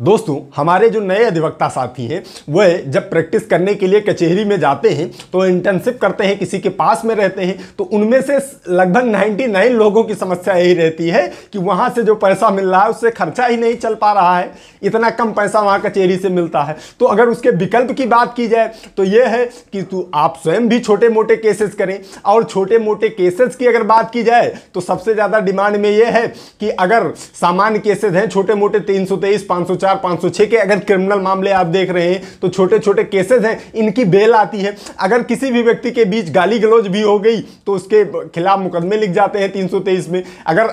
दोस्तों हमारे जो नए अधिवक्ता साथी हैं वह जब प्रैक्टिस करने के लिए कचहरी में जाते हैं तो इंटर्नशिप करते हैं किसी के पास में रहते हैं तो उनमें से लगभग 99 लोगों की समस्या यही रहती है कि वहाँ से जो पैसा मिल रहा है उससे खर्चा ही नहीं चल पा रहा है इतना कम पैसा वहाँ कचहरी से मिलता है तो अगर उसके विकल्प की बात की जाए तो ये है कि तू आप स्वयं भी छोटे मोटे केसेस करें और छोटे मोटे केसेस की अगर बात की जाए तो सबसे ज़्यादा डिमांड में ये है कि अगर सामान्य केसेज हैं छोटे मोटे तीन सौ तेईस चार पाँच सौ छह के अगर क्रिमिनल मामले आप देख रहे हैं तो छोटे छोटे केसेस हैं इनकी बेल आती है अगर किसी भी व्यक्ति के बीच गाली गलौज भी हो गई तो उसके खिलाफ मुकदमे लिख जाते हैं तीन में अगर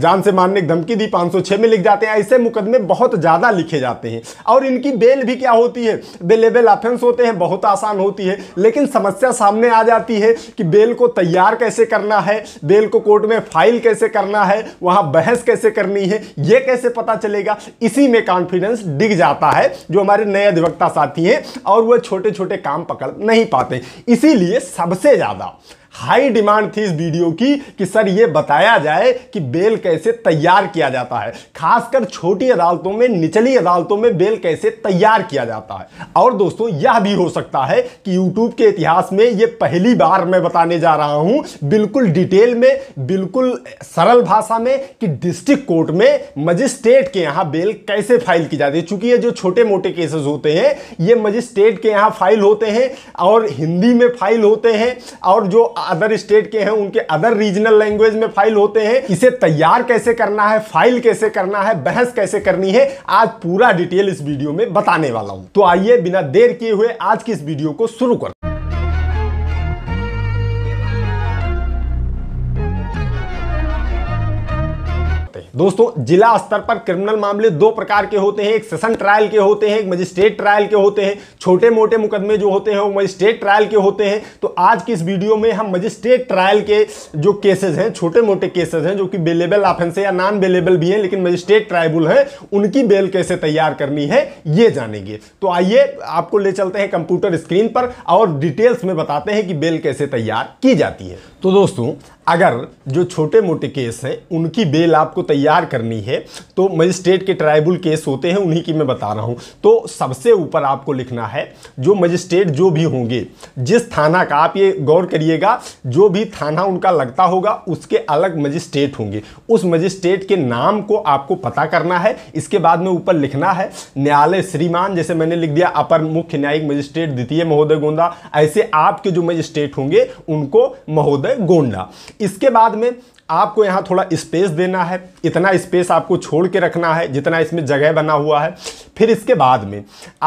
जान से मारने की धमकी दी पाँच में लिख जाते हैं ऐसे मुकदमे बहुत ज़्यादा लिखे जाते हैं और इनकी बेल भी क्या होती है बेलेबल ऑफेंस होते हैं बहुत आसान होती है लेकिन समस्या सामने आ जाती है कि बेल को तैयार कैसे करना है बेल को कोर्ट में फाइल कैसे करना है वहां बहस कैसे करनी है यह कैसे पता चलेगा इसी में कांड कॉन्फिडेंस डिग जाता है जो हमारे नए अधिवक्ता साथी हैं और वह छोटे छोटे काम पकड़ नहीं पाते इसीलिए सबसे ज़्यादा हाई डिमांड थी इस वीडियो की कि सर ये बताया जाए कि बेल कैसे तैयार किया जाता है खासकर छोटी अदालतों में निचली अदालतों में बेल कैसे तैयार किया जाता है और दोस्तों यह भी हो सकता है कि यूट्यूब के इतिहास में ये पहली बार मैं बताने जा रहा हूं बिल्कुल डिटेल में बिल्कुल सरल भाषा में कि डिस्ट्रिक्ट कोर्ट में मजिस्ट्रेट के यहाँ बेल कैसे फाइल की जाती है चूंकि ये जो छोटे मोटे केसेस होते हैं ये मजिस्ट्रेट के यहाँ फाइल होते हैं और हिंदी में फाइल होते हैं और जो अदर स्टेट के हैं उनके अदर रीजनल लैंग्वेज में फाइल होते हैं इसे तैयार कैसे करना है फाइल कैसे करना है बहस कैसे करनी है आज पूरा डिटेल इस वीडियो में बताने वाला हूं तो आइए बिना देर किए हुए आज की इस वीडियो को शुरू कर दोस्तों जिला स्तर पर क्रिमिनल मामले दो प्रकार के होते हैं एक सेशन ट्रायल के होते हैं एक मजिस्ट्रेट ट्रायल के होते हैं छोटे मोटे मुकदमे जो होते हैं वो मजिस्ट्रेट ट्रायल के होते हैं तो आज की इस वीडियो में हम मजिस्ट्रेट ट्रायल के जो केसेज हैं छोटे मोटे केसेज हैं जो कि बेलेबल ऑफेंस या नॉन बेलेबल भी हैं लेकिन मजिस्ट्रेट ट्राइबुल हैं उनकी बेल कैसे तैयार करनी है ये जानेंगे तो आइए आपको ले चलते हैं कंप्यूटर स्क्रीन पर और डिटेल्स में बताते हैं कि बेल कैसे तैयार की जाती है तो दोस्तों अगर जो छोटे मोटे केस हैं उनकी बेल आपको तैयार करनी है तो मजिस्ट्रेट के ट्राइबल केस होते हैं उन्हीं की मैं बता रहा हूँ तो सबसे ऊपर आपको लिखना है जो मजिस्ट्रेट जो भी होंगे जिस थाना का आप ये गौर करिएगा जो भी थाना उनका लगता होगा उसके अलग मजिस्ट्रेट होंगे उस मजिस्ट्रेट के नाम को आपको पता करना है इसके बाद में ऊपर लिखना है न्यायालय श्रीमान जैसे मैंने लिख दिया अपर मुख्य न्यायिक मजिस्ट्रेट द्वितीय महोदय गोंदा ऐसे आपके जो मजिस्ट्रेट होंगे उनको महोदय गोंडा इसके बाद में आपको यहाँ थोड़ा स्पेस देना है इतना स्पेस आपको छोड़ के रखना है जितना इसमें जगह बना हुआ है फिर इसके बाद में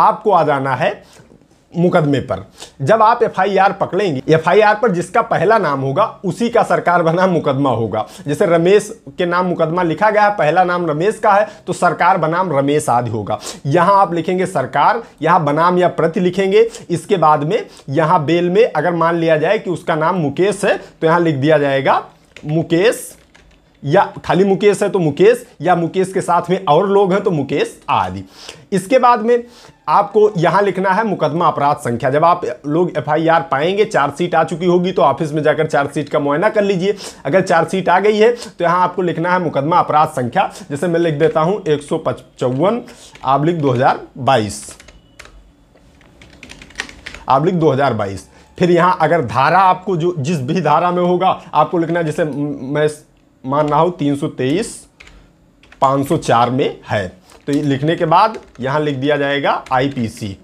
आपको आ जाना है मुकदमे पर जब आप एफआईआर पकड़ेंगे एफआईआर पर जिसका पहला नाम होगा उसी का सरकार बना मुकदमा होगा जैसे रमेश के नाम मुकदमा लिखा गया है पहला नाम रमेश का है तो सरकार बनाम रमेश आदि होगा यहाँ आप लिखेंगे सरकार यहाँ बनाम या प्रति लिखेंगे इसके बाद में यहाँ बेल में अगर मान लिया जाए कि उसका नाम मुकेश है तो यहाँ लिख दिया जाएगा मुकेश या खाली मुकेश है तो मुकेश या मुकेश के साथ में और लोग हैं तो मुकेश आदि इसके बाद में आपको यहाँ लिखना है मुकदमा अपराध संख्या जब आप लोग एफआईआर पाएंगे सीट आ चुकी होगी तो ऑफिस में जाकर सीट का मुआयना कर लीजिए अगर सीट आ गई है तो यहाँ आपको लिखना है मुकदमा अपराध संख्या जैसे मैं लिख देता हूँ एक सौ पचपन आबलिक दो हज़ार बाईस आबलिक दो हज़ार बाईस फिर यहाँ अगर धारा आपको जो जिस भी धारा में होगा आपको लिखना जैसे मैं मान रहा हूँ तीन सौ तेईस पाँच सौ चार में है तो ये लिखने के बाद यहाँ लिख दिया जाएगा आईपीसी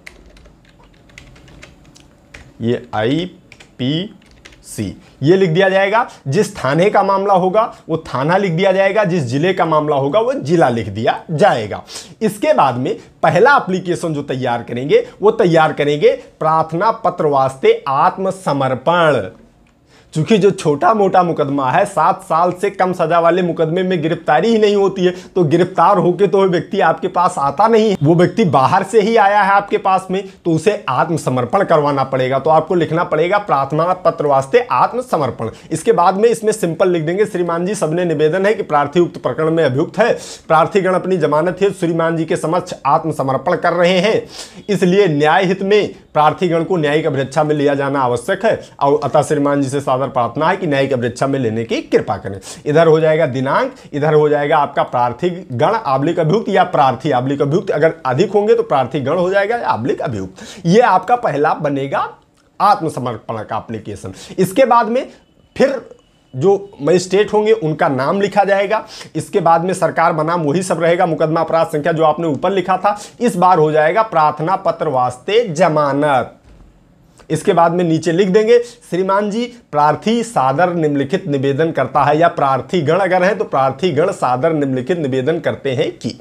ये आईपीसी ये लिख दिया जाएगा जिस थाने का मामला होगा वो थाना लिख दिया जाएगा जिस जिले का मामला होगा वो जिला लिख दिया जाएगा इसके बाद में पहला एप्लीकेशन जो तैयार करेंगे वो तैयार करेंगे प्रार्थना पत्र वास्ते आत्मसमर्पण चूंकि जो छोटा मोटा मुकदमा है सात साल से कम सजा वाले मुकदमे में गिरफ्तारी ही नहीं होती है तो गिरफ्तार होकर तो व्यक्ति आपके पास आता नहीं है वो व्यक्ति बाहर से ही आया है आपके पास में तो उसे आत्मसमर्पण करवाना पड़ेगा तो आपको लिखना पड़ेगा प्रार्थना पत्र वास्ते आत्मसमर्पण इसके बाद में इसमें सिंपल लिख देंगे श्रीमान जी सबने निवेदन है कि प्रार्थी उक्त प्रकरण में अभियुक्त है प्रार्थीगण अपनी जमानत है श्रीमान जी के समक्ष आत्मसमर्पण कर रहे हैं इसलिए न्याय हित में प्रार्थीगण को न्यायिक अभिरक्षा में लिया जाना आवश्यक है और अतः श्रीमान जी से सादर प्रार्थना है कि न्यायिक अवृक्षा में लेने की कृपा करें इधर हो जाएगा दिनांक इधर हो जाएगा आपका प्रार्थी गण आबलिक अभियुक्त या प्रार्थी आबलिक अभियुक्त अगर अधिक होंगे तो प्रार्थी गण हो जाएगा या आबलिक अभियुक्त यह आपका पहला बनेगा आत्मसमर्पण का अप्लीकेशन इसके बाद में फिर जो मजिस्ट्रेट होंगे उनका नाम लिखा जाएगा इसके बाद में सरकार बनाम वही सब रहेगा मुकदमा अपराध संख्या जो आपने ऊपर लिखा था इस बार हो जाएगा प्रार्थना पत्र वास्ते जमानत इसके बाद में नीचे लिख देंगे श्रीमान जी प्रार्थी सादर निम्नलिखित निवेदन करता है या प्रार्थी गण अगर है तो प्रार्थी गण सादर निम्नलिखित निवेदन करते हैं कि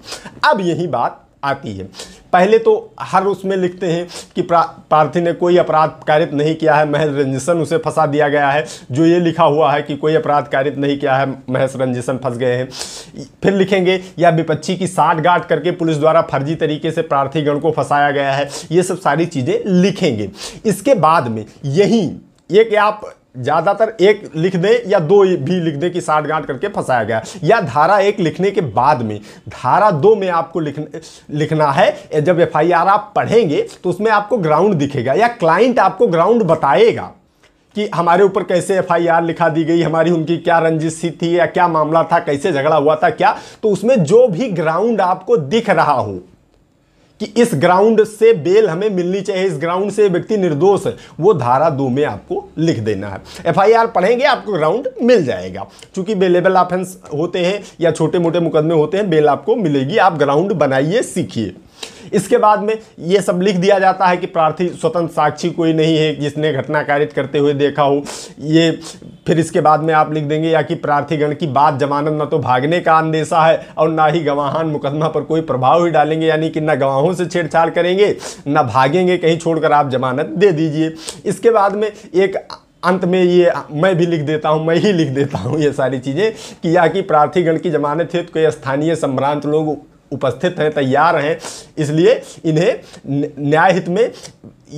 अब यही बात आती है पहले तो हर उसमें लिखते हैं कि प्रार्थी ने कोई अपराध कारित नहीं किया है महेश रंजिशन उसे फंसा दिया गया है जो ये लिखा हुआ है कि कोई अपराध कारित नहीं किया है महेश रंजिशन फंस गए हैं फिर लिखेंगे या विपक्षी की साठ गांठ करके पुलिस द्वारा फर्जी तरीके से प्रार्थीगण को फंसाया गया है ये सब सारी चीज़ें लिखेंगे इसके बाद में यहीं एक आप ज़्यादातर एक लिख दे या दो भी लिख दे कि साठ गांठ करके फंसाया गया या धारा एक लिखने के बाद में धारा दो में आपको लिखन, लिखना है जब एफ आप पढ़ेंगे तो उसमें आपको ग्राउंड दिखेगा या क्लाइंट आपको ग्राउंड बताएगा कि हमारे ऊपर कैसे एफआईआर लिखा दी गई हमारी उनकी क्या रंजिश थी या क्या मामला था कैसे झगड़ा हुआ था क्या तो उसमें जो भी ग्राउंड आपको दिख रहा हो कि इस ग्राउंड से बेल हमें मिलनी चाहिए इस ग्राउंड से व्यक्ति निर्दोष है वो धारा दो में आपको लिख देना है एफआईआर पढ़ेंगे आपको ग्राउंड मिल जाएगा चूंकि बेलेबल ऑफेंस होते हैं या छोटे मोटे मुकदमे होते हैं बेल आपको मिलेगी आप ग्राउंड बनाइए सीखिए इसके बाद में ये सब लिख दिया जाता है कि प्रार्थी स्वतंत्र साक्षी कोई नहीं है जिसने घटना कारित करते हुए देखा हो ये फिर इसके बाद में आप लिख देंगे या कि प्रार्थीगण की बात जमानत न तो भागने का अंदेशा है और ना ही गवाहान मुकदमा पर कोई प्रभाव ही डालेंगे यानी कि ना गवाहों से छेड़छाड़ करेंगे ना भागेंगे कहीं छोड़कर आप जमानत दे दीजिए इसके बाद में एक अंत में ये मैं भी लिख देता हूँ मैं ही लिख देता हूँ ये सारी चीज़ें कि या कि प्रार्थीगण की जमानत है तो कोई स्थानीय सम्भ्रांत लोग उपस्थित हैं तैयार हैं इसलिए इन्हें न्याय हित में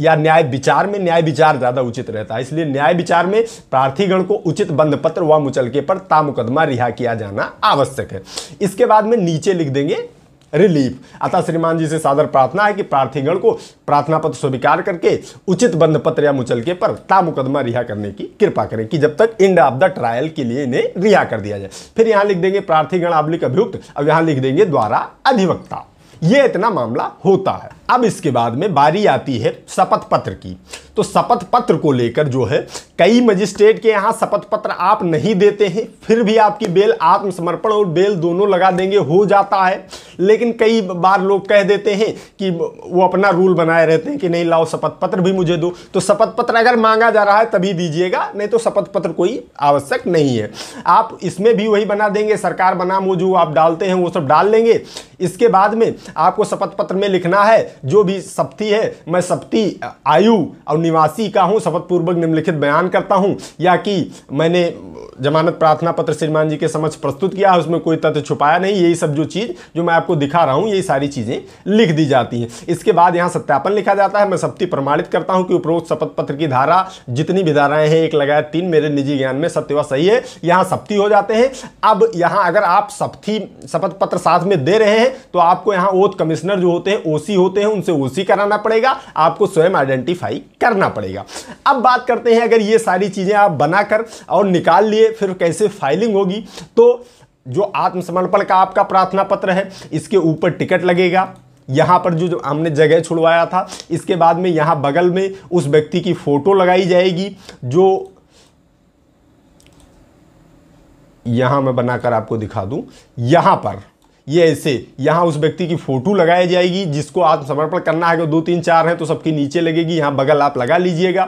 या न्याय विचार में न्याय विचार ज़्यादा उचित रहता है इसलिए न्याय विचार में प्रार्थीगण को उचित बंद पत्र व मुचलके पर तामुकदमा रिहा किया जाना आवश्यक है इसके बाद में नीचे लिख देंगे रिलीफ अतः श्रीमान जी से सादर प्रार्थना है कि प्रार्थीगण को प्रार्थना पत्र स्वीकार करके उचित बंद पत्र या मुचलके पर ता मुकदमा रिहा करने की कृपा करें कि जब तक एंड ऑफ द ट्रायल के लिए इन्हें रिहा कर दिया जाए फिर यहाँ लिख देंगे प्रार्थीगण आब्लिक अभियुक्त अब यहाँ लिख देंगे द्वारा अधिवक्ता ये इतना मामला होता है अब इसके बाद में बारी आती है शपथ पत्र की तो शपथ पत्र को लेकर जो है कई मजिस्ट्रेट के यहाँ शपथ पत्र आप नहीं देते हैं फिर भी आपकी बेल आत्मसमर्पण और बेल दोनों लगा देंगे हो जाता है लेकिन कई बार लोग कह देते हैं कि वो अपना रूल बनाए रहते हैं कि नहीं लाओ शपथ पत्र भी मुझे दो तो शपथ पत्र अगर मांगा जा रहा है तभी दीजिएगा नहीं तो शपथ पत्र कोई आवश्यक नहीं है आप इसमें भी वही बना देंगे सरकार बनाम वो जो आप डालते हैं वो सब डाल लेंगे इसके बाद में आपको शपथ पत्र में लिखना है जो भी सप्ती है मैं सप्ती आयु और निवासी का हूँ शपथपूर्वक निम्नलिखित बयान करता हूँ या कि मैंने जमानत प्रार्थना पत्र श्रीमान जी के समक्ष प्रस्तुत किया है उसमें कोई तथ्य छुपाया नहीं यही सब जो चीज़ जो मैं आपको दिखा रहा हूँ यही सारी चीज़ें लिख दी जाती हैं इसके बाद यहाँ सत्यापन लिखा जाता है मैं सप्ती प्रमाणित करता हूँ कि उपरोक्त शपथ पत्र की धारा जितनी भी धाराएं हैं एक लगाया तीन मेरे निजी ज्ञान में सत्य व सही है यहाँ सप्ती हो जाते हैं अब यहाँ अगर आप सप्ती शपथ पत्र साथ में दे रहे हैं तो आपको यहाँ ओथ कमिश्नर जो होते हैं ओसी होते हैं उनसे ओसी कराना पड़ेगा आपको स्वयं आइडेंटिफाई करना पड़ेगा अब बात करते हैं अगर ये सारी चीज़ें आप बनाकर और निकाल लिए फिर कैसे फाइलिंग होगी तो जो आत्मसमर्पण का आपका प्रार्थना पत्र है इसके ऊपर टिकट लगेगा यहाँ पर जो हमने जगह छुड़वाया था इसके बाद में यहाँ बगल में उस व्यक्ति की फ़ोटो लगाई जाएगी जो यहाँ मैं बनाकर आपको दिखा दूँ यहाँ पर ये ऐसे यहाँ उस व्यक्ति की फ़ोटो लगाई जाएगी जिसको आत्मसमर्पण करना है अगर दो तीन चार हैं तो सबकी नीचे लगेगी यहाँ बगल आप लगा लीजिएगा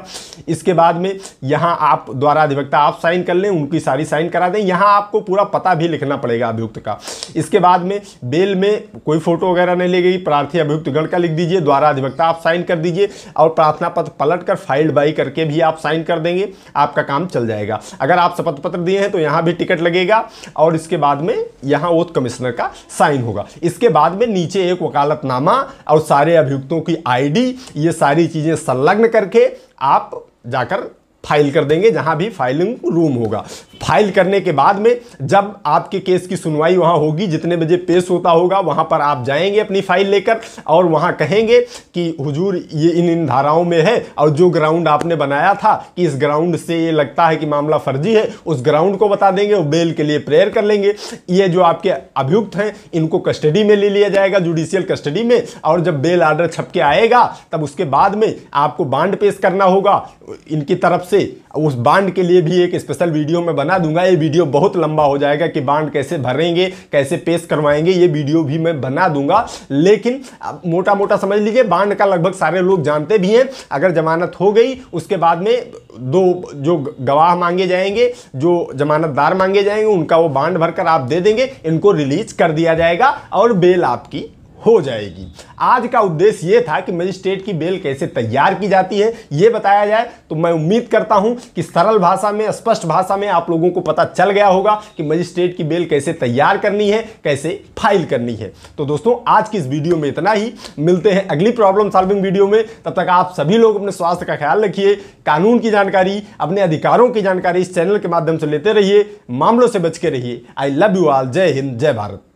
इसके बाद में यहाँ आप द्वारा अधिवक्ता आप साइन कर लें उनकी सारी साइन करा दें यहाँ आपको पूरा पता भी लिखना पड़ेगा अभियुक्त का इसके बाद में बेल में कोई फोटो वगैरह नहीं लगेगी प्रार्थी अभियुक्त गण का लिख दीजिए द्वारा अधिवक्ता आप साइन कर दीजिए और प्रार्थना पत्र पलट कर फाइल्ड बाई करके भी आप साइन कर देंगे आपका काम चल जाएगा अगर आप शपथ पत्र दिए हैं तो यहाँ भी टिकट लगेगा और इसके बाद में यहाँ ओथ कमिश्नर का साइन होगा इसके बाद में नीचे एक वकालतनामा और सारे अभियुक्तों की आईडी ये सारी चीज़ें संलग्न करके आप जाकर फाइल कर देंगे जहां भी फाइलिंग रूम होगा फाइल करने के बाद में जब आपके केस की सुनवाई वहाँ होगी जितने बजे पेश होता होगा वहाँ पर आप जाएंगे अपनी फाइल लेकर और वहाँ कहेंगे कि हुजूर ये इन इन धाराओं में है और जो ग्राउंड आपने बनाया था कि इस ग्राउंड से ये लगता है कि मामला फर्जी है उस ग्राउंड को बता देंगे और बेल के लिए प्रेयर कर लेंगे ये जो आपके अभियुक्त हैं इनको कस्टडी में ले लिया जाएगा जुडिशियल कस्टडी में और जब बेल आर्डर छप के आएगा तब उसके बाद में आपको बांड पेश करना होगा इनकी तरफ से उस बांड के लिए भी एक स्पेशल वीडियो में बना बना दूंगा ये वीडियो बहुत लंबा हो जाएगा कि बांड कैसे भरेंगे कैसे पेश करवाएंगे ये वीडियो भी मैं बना दूंगा लेकिन मोटा मोटा समझ लीजिए बांड का लगभग सारे लोग जानते भी हैं अगर जमानत हो गई उसके बाद में दो जो गवाह मांगे जाएंगे जो जमानतदार मांगे जाएंगे उनका वो बांड भरकर आप दे देंगे इनको रिलीज कर दिया जाएगा और बेल आपकी हो जाएगी आज का उद्देश्य यह था कि मजिस्ट्रेट की बेल कैसे तैयार की जाती है ये बताया जाए तो मैं उम्मीद करता हूं कि सरल भाषा में स्पष्ट भाषा में आप लोगों को पता चल गया होगा कि मजिस्ट्रेट की बेल कैसे तैयार करनी है कैसे फाइल करनी है तो दोस्तों आज की इस वीडियो में इतना ही मिलते हैं अगली प्रॉब्लम सॉल्विंग वीडियो में तब तक आप सभी लोग अपने स्वास्थ्य का ख्याल रखिए कानून की जानकारी अपने अधिकारों की जानकारी इस चैनल के माध्यम से लेते रहिए मामलों से बच के रहिए आई लव यू ऑल जय हिंद जय भारत